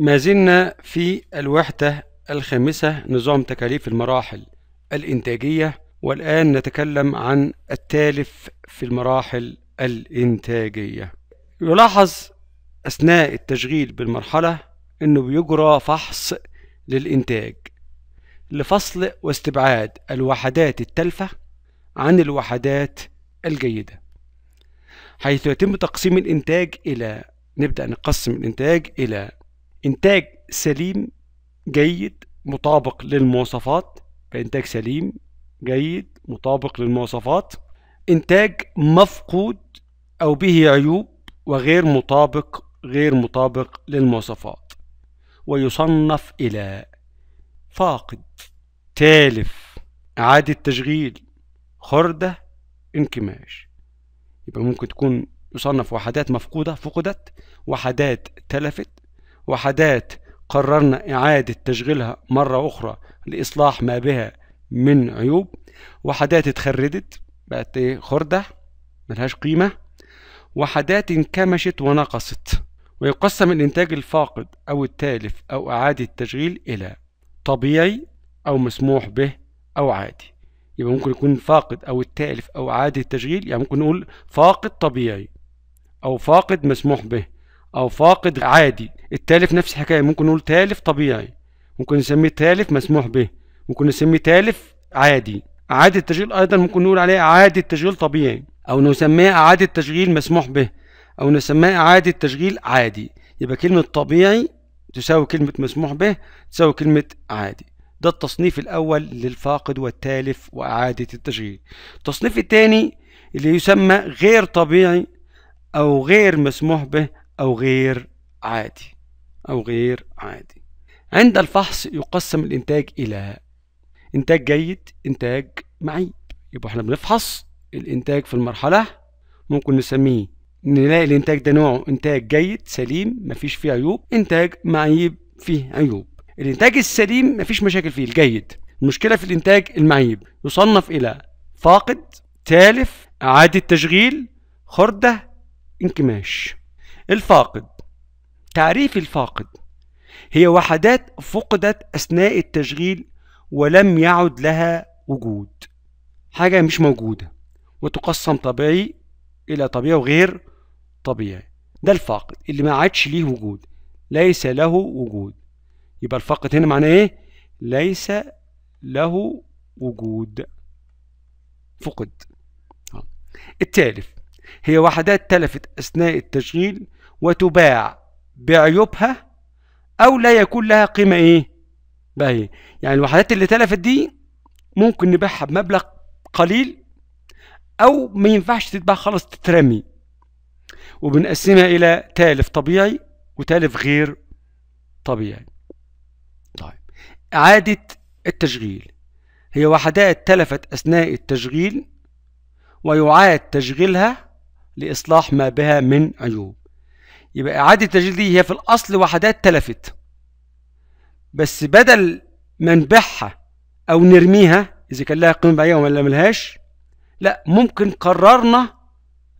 ما زلنا في الوحدة الخامسة نظام تكاليف المراحل الإنتاجية والآن نتكلم عن التالف في المراحل الإنتاجية يلاحظ أثناء التشغيل بالمرحلة أنه بيجرى فحص للإنتاج لفصل واستبعاد الوحدات التالفة عن الوحدات الجيدة حيث يتم تقسيم الإنتاج إلى نبدأ نقسم الإنتاج إلى إنتاج سليم جيد مطابق للمواصفات فإنتاج سليم جيد مطابق للمواصفات إنتاج مفقود أو به عيوب وغير مطابق غير مطابق للمواصفات ويصنف إلى فاقد تالف إعادة تشغيل خردة انكماش يبقى ممكن تكون يصنف وحدات مفقودة فقدت وحدات تلفت وحدات قررنا إعادة تشغيلها مرة أخرى لإصلاح ما بها من عيوب وحدات اتخردت بقت إيه خردة ملهاش قيمة وحدات انكمشت ونقصت ويقسم الإنتاج الفاقد أو التالف أو إعادة التشغيل إلى طبيعي أو مسموح به أو عادي يبقى ممكن يكون فاقد أو التالف أو إعادة التشغيل يعني ممكن نقول فاقد طبيعي أو فاقد مسموح به أو فاقد عادي التالف نفس الحكايه ممكن نقول تالف طبيعي ممكن نسميه تالف مسموح به ممكن نسميه تالف عادي اعاده تشغيل ايضا ممكن نقول عليه اعاده تشغيل طبيعي او نسميه اعاده تشغيل مسموح به او نسميه اعاده تشغيل عادي يبقى كلمه طبيعي تساوي كلمه مسموح به تساوي كلمه عادي ده التصنيف الأول للفاقد والتالف وإعادة التشغيل التصنيف الثاني اللي يسمى غير طبيعي أو غير مسموح به أو غير عادي أو غير عادي عند الفحص يقسم الإنتاج إلى إنتاج جيد إنتاج معيب يبقى احنا بنفحص الإنتاج في المرحلة ممكن نسميه نلاقي الإنتاج ده نوعه إنتاج جيد سليم مفيش فيه عيوب إنتاج معيب فيه عيوب الإنتاج السليم مفيش مشاكل فيه الجيد المشكلة في الإنتاج المعيب يصنف إلى فاقد تالف إعادة تشغيل خردة انكماش الفاقد تعريف الفاقد هي وحدات فقدت أثناء التشغيل ولم يعد لها وجود حاجة مش موجودة وتقسم طبيعي إلى طبيعي وغير طبيعي ده الفاقد اللي ما عادش ليه وجود ليس له وجود يبقى الفاقد هنا معناه إيه؟ ليس له وجود فقد التالف هي وحدات تلفت أثناء التشغيل وتباع بعيوبها او لا يكون لها قيمه ايه باهيه يعني الوحدات اللي تلفت دي ممكن نبيعها بمبلغ قليل او ما ينفعش تتباع خالص تترمي وبنقسمها الى تالف طبيعي وتالف غير طبيعي طيب اعاده التشغيل هي وحدات تلفت اثناء التشغيل ويعاد تشغيلها لاصلاح ما بها من عيوب يبقى إعادة التشغيل دي هي في الأصل وحدات تلفت بس بدل ما نبيعها أو نرميها إذا كان لها قيمة بيعية ولا ملهاش لا ممكن قررنا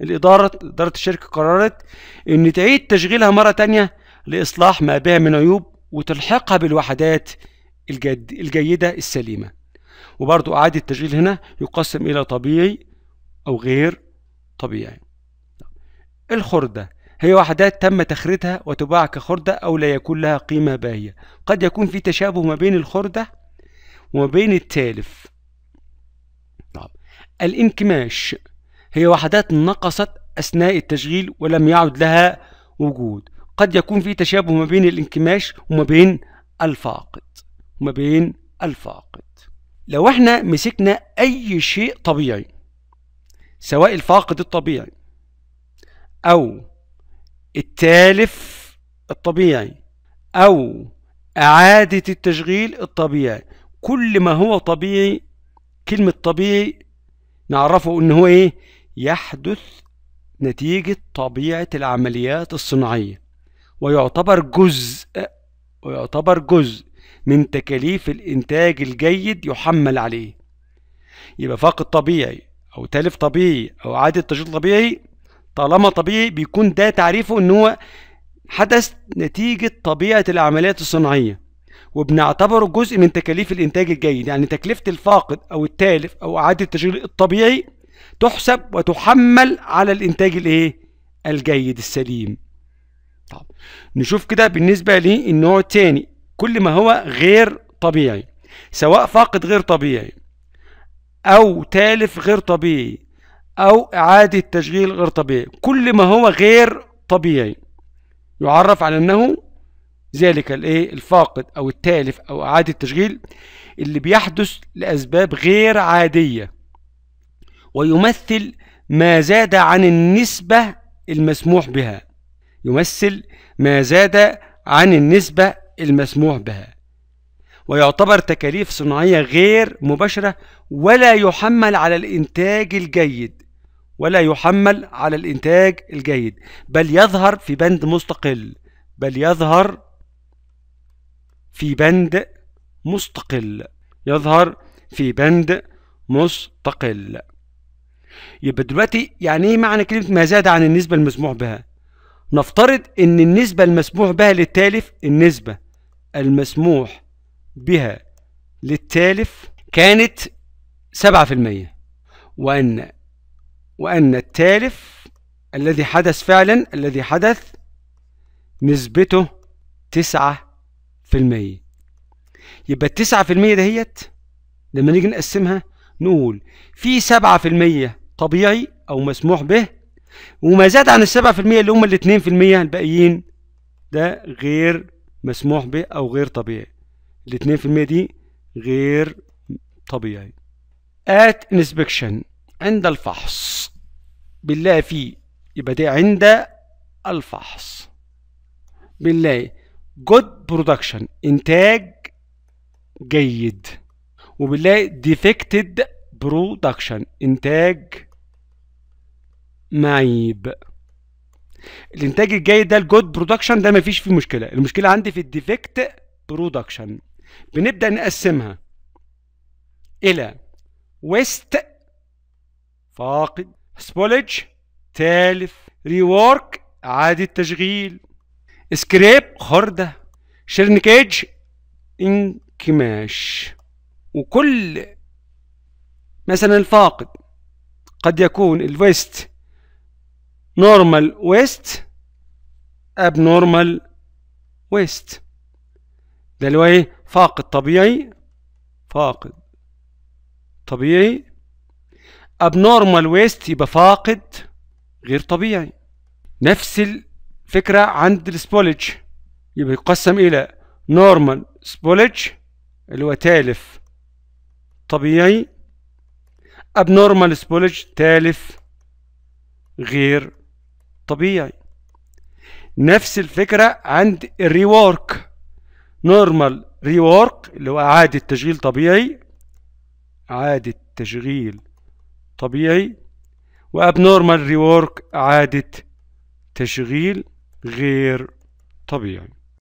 الإدارة إدارة الشركة قررت إن تعيد تشغيلها مرة تانية لإصلاح ما بها من عيوب وتلحقها بالوحدات الجد الجيدة السليمة وبرضو إعادة التشغيل هنا يقسم إلى طبيعي أو غير طبيعي الخردة هي وحدات تم تخريطها وتباع كخردة أو لا يكون لها قيمة باهية قد يكون في تشابه ما بين الخردة وما بين التالف طب. الانكماش هي وحدات نقصت أثناء التشغيل ولم يعد لها وجود قد يكون في تشابه ما بين الانكماش وما بين الفاقد وما بين الفاقد لو احنا مسكنا أي شيء طبيعي سواء الفاقد الطبيعي أو التالف الطبيعي أو إعادة التشغيل الطبيعي كل ما هو طبيعي كلمة طبيعي نعرفه إن هو إيه يحدث نتيجة طبيعة العمليات الصناعية ويعتبر جزء ويعتبر جزء من تكاليف الإنتاج الجيد يحمل عليه يبقى فاقد طبيعي أو تالف طبيعي أو إعادة تشغيل طبيعي طالما طبيعي بيكون ده تعريفه ان هو حدث نتيجة طبيعة العمليات الصناعية وبنعتبره جزء من تكاليف الإنتاج الجيد يعني تكلفة الفاقد أو التالف أو إعادة التشغيل الطبيعي تحسب وتحمل على الإنتاج الإيه؟ الجيد السليم طب نشوف كده بالنسبة للنوع التاني كل ما هو غير طبيعي سواء فاقد غير طبيعي أو تالف غير طبيعي أو إعادة تشغيل غير طبيعي كل ما هو غير طبيعي يعرف على أنه ذلك الايه الفاقد او التالف او اعاده تشغيل اللي بيحدث لاسباب غير عاديه ويمثل ما زاد عن النسبه المسموح بها يمثل ما زاد عن النسبه المسموح بها ويعتبر تكاليف صناعية غير مباشرة ولا يحمل على الإنتاج الجيد ولا يحمل على الإنتاج الجيد بل يظهر في بند مستقل بل يظهر في بند مستقل يظهر في بند مستقل يبقى دلوقتي يعني ايه معنى كلمة ما زاد عن النسبة المسموح بها نفترض ان النسبة المسموح بها للتالف النسبة المسموح بها للتالف كانت 7% وأن وأن التالف الذي حدث فعلا الذي حدث نسبته 9% يبقى التسعة في المية دهيت لما نيجي نقسمها نقول في سبعة في المية طبيعي أو مسموح به وما زاد عن السبعة في المية اللي هم الاتنين في المية الباقيين ده غير مسموح به أو غير طبيعي ال 2% دي غير طبيعي ات انسبكشن عند الفحص بنلاقي فيه يبقى دي عند الفحص بنلاقي جود برودكشن انتاج جيد وبنلاقي ديفكتد برودكشن انتاج معيب الانتاج الجيد ده الجود برودكشن ده مفيش فيه مشكله المشكله عندي في الديفكت برودكشن بنبدأ نقسمها إلى ويست فاقد سبولج تالف ريورك إعادة تشغيل سكريب خردة شرنكيج انكماش وكل مثلا الفاقد قد يكون الويست نورمال ويست اب نورمال ويست ده اللي هو ايه فاقد طبيعي فاقد طبيعي abnormal ويست يبقى فاقد غير طبيعي نفس الفكرة عند السبولج يبقى يقسم إلى نورمال سبولج اللي هو تالف طبيعي abnormal سبولج تالف غير طبيعي نفس الفكرة عند الريورك نورمال ريورك اللي هو إعادة تشغيل طبيعي إعادة تشغيل طبيعي وابنورمال ريورك إعادة تشغيل غير طبيعي